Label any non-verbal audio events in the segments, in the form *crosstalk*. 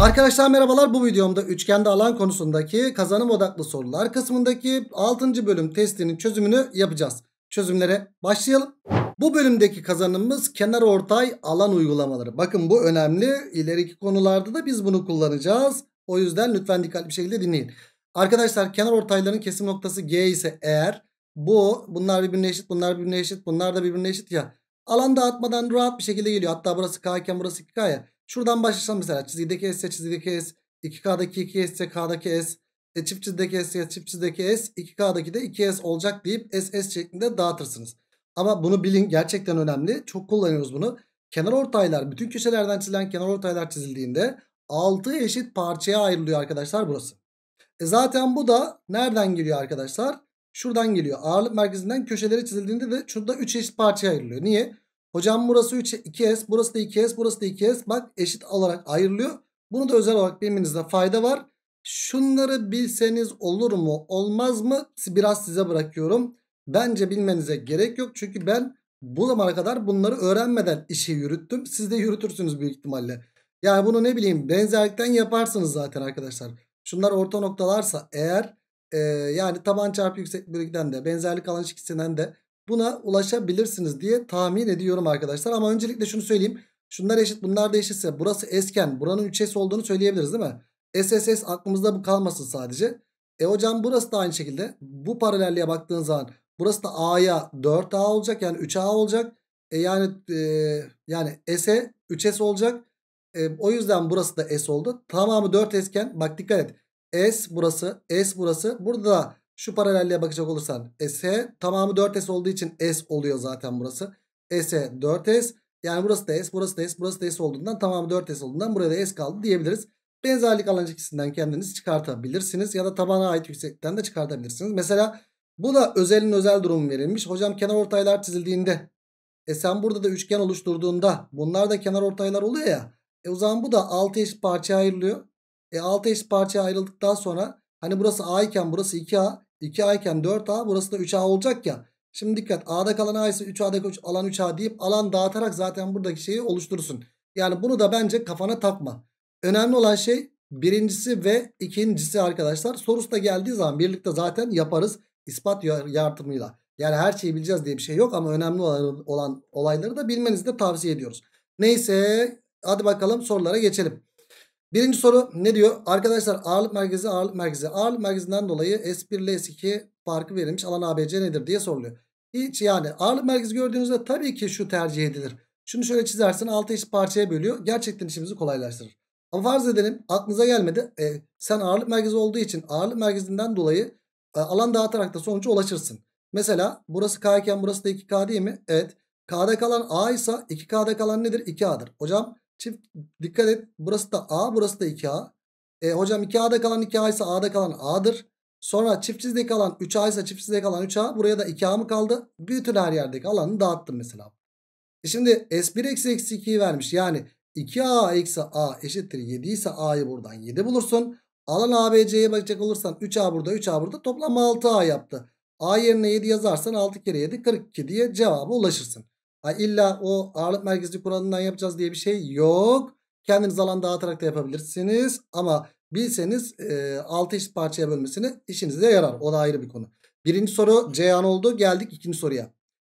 Arkadaşlar merhabalar bu videomda üçgende alan konusundaki kazanım odaklı sorular kısmındaki 6. bölüm testinin çözümünü yapacağız. Çözümlere başlayalım. Bu bölümdeki kazanımımız kenar ortay alan uygulamaları. Bakın bu önemli. İleriki konularda da biz bunu kullanacağız. O yüzden lütfen dikkatli bir şekilde dinleyin. Arkadaşlar kenar ortayların kesim noktası G ise eğer bu bunlar birbirine eşit bunlar birbirine eşit bunlar da birbirine eşit ya. Alan dağıtmadan rahat bir şekilde geliyor. Hatta burası K iken burası 2K ya. Şuradan başlasam mesela çizgideki S ise çizgideki S. 2K'daki 2S ise K'daki S. E çift çizgideki S ise çift çizgideki S. 2K'daki de 2S olacak deyip SS şeklinde dağıtırsınız. Ama bunu bilin gerçekten önemli. Çok kullanıyoruz bunu. Kenar ortaylar bütün köşelerden çizilen kenar ortaylar çizildiğinde 6 eşit parçaya ayrılıyor arkadaşlar burası. E zaten bu da nereden geliyor arkadaşlar? Şuradan geliyor. Ağırlık merkezinden köşeleri çizildiğinde de şurada 3 eşit parçaya ayrılıyor. Niye? Hocam burası 3, 2S burası da 2S burası da 2S bak eşit olarak ayrılıyor. Bunu da özel olarak bilmenizde fayda var. Şunları bilseniz olur mu olmaz mı biraz size bırakıyorum. Bence bilmenize gerek yok çünkü ben bu zamana kadar bunları öğrenmeden işi yürüttüm. Siz de yürütürsünüz büyük ihtimalle. Yani bunu ne bileyim benzerlikten yaparsınız zaten arkadaşlar. Şunlar orta noktalarsa eğer e, yani taban çarpı yükseklikten de benzerlik alan ilişkisinden de buna ulaşabilirsiniz diye tahmin ediyorum arkadaşlar. Ama öncelikle şunu söyleyeyim. Şunlar eşit bunlar da eşitse burası esken buranın 3s olduğunu söyleyebiliriz değil mi? SSS aklımızda bu kalmasın sadece. E hocam burası da aynı şekilde. Bu paralelliğe baktığın zaman burası da A'ya 4A olacak yani 3A olacak. E yani e, yani S'e 3S olacak. E, o yüzden burası da S oldu. Tamamı 4 esken bak dikkat et. S burası S burası. Burada da şu paralelliğe bakacak olursan S tamamı 4S olduğu için S oluyor zaten burası. S'e 4S yani burası da S burası da S burası da S olduğundan tamamı 4S olduğundan buraya da S kaldı diyebiliriz. Benzerlik alanı ikisinden kendiniz çıkartabilirsiniz ya da tabana ait yükseklikten de çıkartabilirsiniz. Mesela bu da özelin özel durumu verilmiş. Hocam kenar ortaylar çizildiğinde e sen burada da üçgen oluşturduğunda bunlar da kenar ortaylar oluyor ya. E o zaman bu da 6 eşit parçaya ayrılıyor. E 6 eşit parçaya ayrıldıktan sonra hani burası A iken burası 2A. 2A iken 4A burası da 3A olacak ya. Şimdi dikkat A'da kalan A ise 3A'da alan 3A deyip alan dağıtarak zaten buradaki şeyi oluşturursun. Yani bunu da bence kafana takma. Önemli olan şey birincisi ve ikincisi arkadaşlar. Sorusu da geldiği zaman birlikte zaten yaparız ispat yardımıyla. Yani her şeyi bileceğiz diye bir şey yok ama önemli olan olayları da bilmenizi de tavsiye ediyoruz. Neyse hadi bakalım sorulara geçelim. Birinci soru ne diyor? Arkadaşlar ağırlık merkezi ağırlık merkezi. Ağırlık merkezinden dolayı S1 ile S2 farkı verilmiş alan ABC nedir diye soruluyor. Hiç yani ağırlık merkezi gördüğünüzde tabii ki şu tercih edilir. Şunu şöyle çizersin 6 eşit parçaya bölüyor. Gerçekten işimizi kolaylaştırır. Ama farz edelim aklınıza gelmedi. E, sen ağırlık merkezi olduğu için ağırlık merkezinden dolayı e, alan dağıtarak da sonuca ulaşırsın. Mesela burası K iken burası da 2K değil mi? Evet. K'da kalan A ise 2K'da kalan nedir? 2A'dır. Hocam Çift dikkat et. Burası da A burası da 2A. E, hocam 2A'da kalan 2A ise A'da kalan A'dır. Sonra çift çiftsizde kalan 3A ise çift çiftsizde kalan 3A. Buraya da 2A mı kaldı? Bütün her yerdeki alanı dağıttım mesela. E şimdi S1 eksi eksi 2'yi vermiş. Yani 2A eksi A eşittir 7 ise A'yı buradan 7 bulursun. Alan ABC'ye bakacak olursan 3A burada 3A burada toplam 6A yaptı. A yerine 7 yazarsan 6 kere 7 42 diye cevaba ulaşırsın. Ay illa o ağırlık merkezli kuralından yapacağız diye bir şey yok. Kendiniz alan dağıtarak da yapabilirsiniz. Ama bilseniz e, 6 eşit parçaya bölmesini işinize yarar. O da ayrı bir konu. Birinci soru Ceyhan oldu. Geldik ikinci soruya.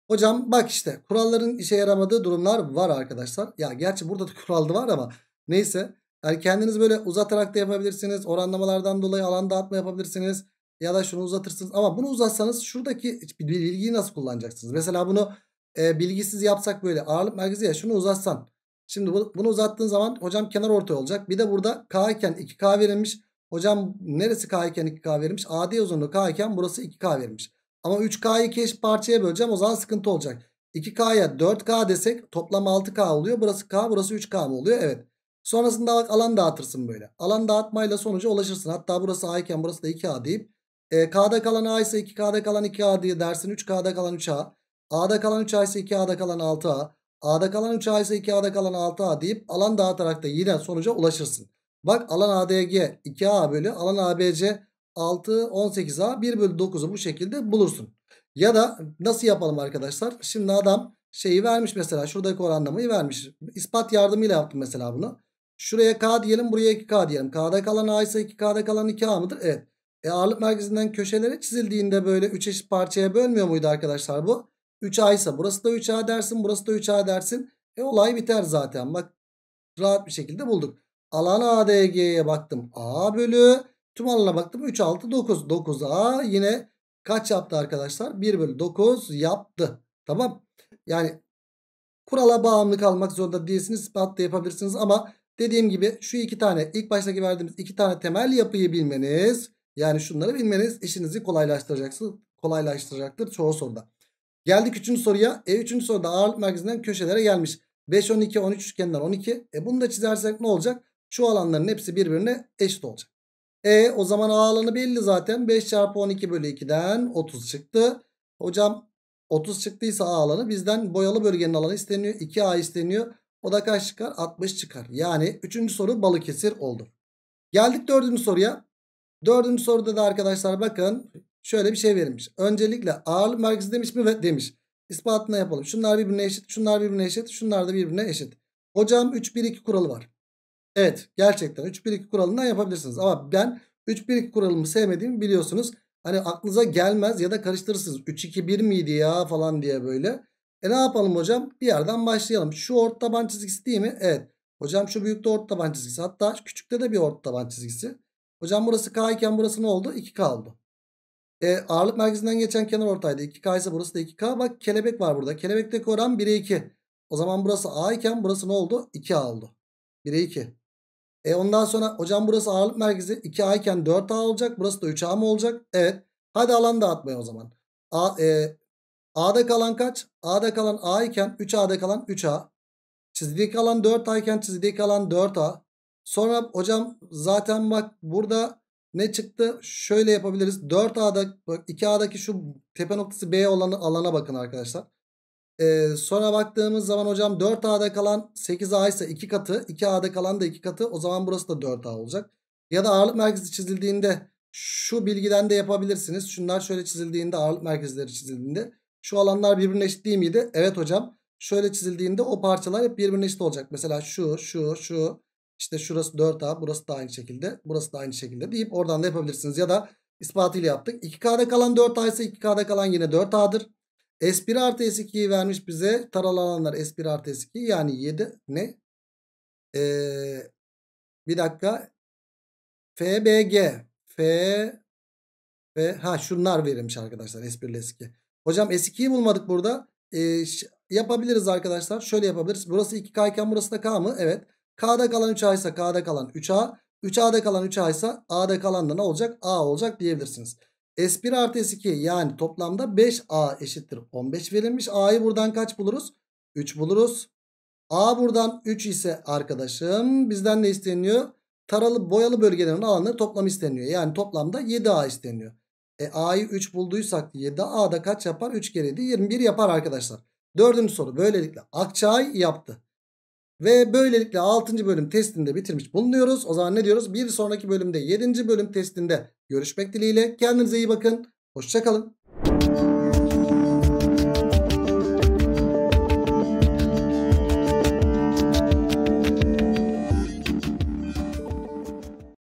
Hocam bak işte kuralların işe yaramadığı durumlar var arkadaşlar. Ya gerçi burada da *laughs* kuraldı var ama neyse. Yani kendiniz böyle uzatarak da yapabilirsiniz. Oranlamalardan dolayı alan dağıtma yapabilirsiniz. Ya da şunu uzatırsınız. Ama bunu uzatsanız şuradaki bir bilgiyi nasıl kullanacaksınız? Mesela bunu e, bilgisiz yapsak böyle ağırlık merkezi ya şunu uzatsan. Şimdi bu, bunu uzattığın zaman hocam kenar ortaya olacak. Bir de burada K iken 2K verilmiş. Hocam neresi K iken 2K verilmiş? AD uzunluğu K iken burası 2K verilmiş. Ama 3K'yı iki parçaya böleceğim o zaman sıkıntı olacak. 2K'ya 4K desek toplam 6K oluyor. Burası K burası 3K mı oluyor? Evet. Sonrasında bak alan dağıtırsın böyle. Alan dağıtmayla sonuca ulaşırsın. Hatta burası A iken burası da 2A deyip e, K'da kalan A ise 2K'da kalan 2A diye dersin. 3K'da kalan 3A. A'da kalan 3A ise 2A'da kalan 6A. A'da kalan 3A ise 2A'da kalan 6A deyip alan dağıtarak da yine sonuca ulaşırsın. Bak alan ADG 2A bölü alan ABC 6 18A 1 bölü 9'u bu şekilde bulursun. Ya da nasıl yapalım arkadaşlar? Şimdi adam şeyi vermiş mesela şuradaki oranlamayı vermiş. İspat yardımıyla yaptım mesela bunu. Şuraya K diyelim buraya 2K diyelim. K'da kalan A ise 2K'da kalan 2A mıdır? Evet. E ağırlık merkezinden köşelere çizildiğinde böyle 3 eşit parçaya bölmüyor muydu arkadaşlar bu? 3A ise burası da 3A dersin. Burası da 3A dersin. E olay biter zaten. Bak rahat bir şekilde bulduk. Alan ADG'ye baktım. A bölü tüm alana baktım. 3, 6, 9. 9A yine kaç yaptı arkadaşlar? 1 bölü 9 yaptı. Tamam. Yani kurala bağımlı kalmak zorunda değilsiniz. İspat da yapabilirsiniz ama dediğim gibi şu iki tane ilk baştaki verdiğimiz iki tane temel yapıyı bilmeniz yani şunları bilmeniz işinizi kolaylaştıracaktır. Kolaylaştıracaktır çoğu soruda. Geldik 3. soruya. E 3. soruda ağırlık merkezinden köşelere gelmiş. 5, 12, 13 üçgenler. 12. E bunu da çizersek ne olacak? Şu alanların hepsi birbirine eşit olacak. E o zaman A alanı belli zaten. 5 çarpı 12 bölü 2'den 30 çıktı. Hocam 30 çıktıysa A alanı bizden boyalı bölgenin alanı isteniyor. 2A isteniyor. O da kaç çıkar? 60 çıkar. Yani 3. soru Balıkesir oldu. Geldik 4. soruya. 4. soruda da arkadaşlar bakın Şöyle bir şey verilmiş. Öncelikle ağırlık merkezi demiş mi? Demiş. İspatına yapalım. Şunlar birbirine eşit. Şunlar birbirine eşit. Şunlar da birbirine eşit. Hocam 3-1-2 kuralı var. Evet gerçekten 3-1-2 kuralından yapabilirsiniz. Ama ben 3-1-2 kuralımı sevmediğimi biliyorsunuz. Hani aklınıza gelmez ya da karıştırırsınız. 3-2-1 miydi ya falan diye böyle. E ne yapalım hocam? Bir yerden başlayalım. Şu ort taban çizgisi değil mi? Evet. Hocam şu büyükte ort taban çizgisi. Hatta küçükte de bir ort taban çizgisi. Hocam burası K iken burası ne oldu? 2K oldu. E, ağırlık merkezinden geçen kenar ortaydı. 2K ise burası da 2K. Bak kelebek var burada. Kelebekteki oran 1'e 2. O zaman burası A iken burası ne oldu? 2A oldu. 1'e 2. E ondan sonra hocam burası ağırlık merkezi 2A iken 4A olacak. Burası da 3A mı olacak? Evet. Hadi alan dağıtmaya o zaman. A, e, A'da kalan kaç? A'da kalan A iken 3A'da kalan 3A. Çizdiği alan 4A iken çizdiği alan 4A. Sonra hocam zaten bak burada ne çıktı? Şöyle yapabiliriz. 4A'da 2A'daki şu tepe noktası B olan alana bakın arkadaşlar. Ee, sonra baktığımız zaman hocam 4A'da kalan 8A ise 2 katı. 2A'da kalan da 2 katı. O zaman burası da 4A olacak. Ya da ağırlık merkezi çizildiğinde şu bilgiden de yapabilirsiniz. Şunlar şöyle çizildiğinde ağırlık merkezleri çizildiğinde şu alanlar birbirine eşit değil miydi? Evet hocam. Şöyle çizildiğinde o parçalar hep birbirine eşit olacak. Mesela şu, şu, şu, işte şurası 4A burası da aynı şekilde burası da aynı şekilde deyip oradan da yapabilirsiniz. Ya da ispatıyla yaptık. 2K'da kalan 4A ise 2K'da kalan yine 4A'dır. S1 artı S2'yi vermiş bize taralı alanlar. S1 artı S2 yani 7 ne? Ee, bir dakika FBG F ve ha şunlar verilmiş arkadaşlar S1 ile S2. Hocam S2'yi bulmadık burada. Ee, yapabiliriz arkadaşlar. Şöyle yapabiliriz. Burası 2K iken burası da K mı? Evet. K'da kalan 3A ise K'da kalan 3A. 3A'da kalan 3A ise A'da kalan da ne olacak? A olacak diyebilirsiniz. S1 artı S2 yani toplamda 5A eşittir 15 verilmiş. A'yı buradan kaç buluruz? 3 buluruz. A buradan 3 ise arkadaşım bizden ne isteniyor? Taralı boyalı bölgelerin alanları toplam isteniyor. Yani toplamda 7A isteniyor. E A'yı 3 bulduysak 7A'da kaç yapar? 3 kere 7 21 yapar arkadaşlar. Dördüncü soru böylelikle Akçay yaptı. Ve böylelikle 6. bölüm testinde bitirmiş bulunuyoruz. O zaman ne diyoruz? Bir sonraki bölümde 7. bölüm testinde görüşmek dileğiyle. Kendinize iyi bakın. Hoşçakalın.